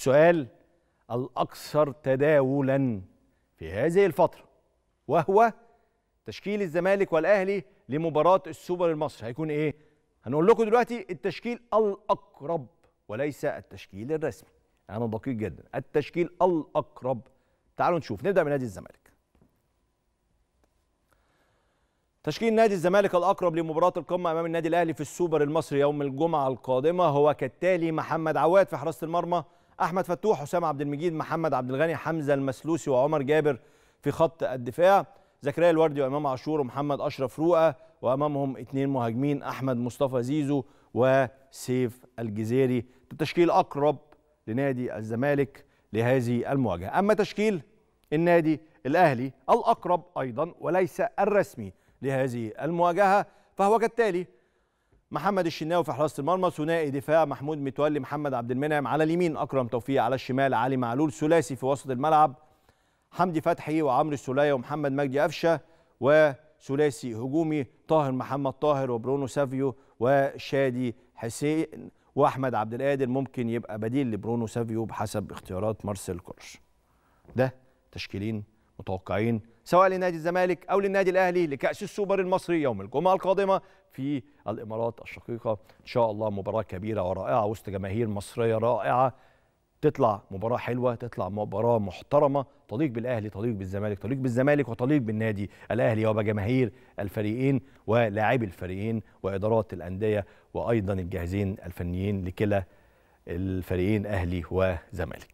السؤال الأكثر تداولا في هذه الفترة وهو تشكيل الزمالك والأهلي لمباراة السوبر المصري هيكون إيه؟ هنقول لكم دلوقتي التشكيل الأقرب وليس التشكيل الرسمي أنا دقيق جدا التشكيل الأقرب تعالوا نشوف نبدأ بنادي الزمالك تشكيل نادي الزمالك الأقرب لمباراة القمة أمام النادي الأهلي في السوبر المصري يوم الجمعة القادمة هو كالتالي محمد عواد في حراسة المرمى احمد فتوح حسام عبد المجيد محمد عبد الغني حمزه المسلوسي وعمر جابر في خط الدفاع زكريا الوردي وامام عاشور ومحمد اشرف رؤى وامامهم اثنين مهاجمين احمد مصطفى زيزو وسيف الجزيري التشكيل اقرب لنادي الزمالك لهذه المواجهه اما تشكيل النادي الاهلي الاقرب ايضا وليس الرسمي لهذه المواجهه فهو كالتالي محمد الشناوي في حراسه المرمى ثنائي دفاع محمود متولي محمد عبد المنعم على اليمين اكرم توفيق على الشمال علي معلول ثلاثي في وسط الملعب حمدي فتحي وعمرو السوليه ومحمد مجدي قفشه وثلاثي هجومي طاهر محمد طاهر وبرونو سافيو وشادي حسين واحمد عبد القادر ممكن يبقى بديل لبرونو سافيو بحسب اختيارات مارسيل كورش ده تشكيلين متوقعين سواء لنادي الزمالك أو للنادي الأهلي لكأس السوبر المصري يوم الجمعة القادمة في الإمارات الشقيقة إن شاء الله مباراة كبيرة ورائعة وسط جماهير مصرية رائعة تطلع مباراة حلوة تطلع مباراة محترمة تليق بالأهلي تليق بالزمالك تليق بالزمالك وتليق بالنادي الأهلي وبجماهير الفريقين ولاعبي الفريقين وإدارات الأندية وأيضا الجاهزين الفنيين لكلا الفريقين أهلي وزمالك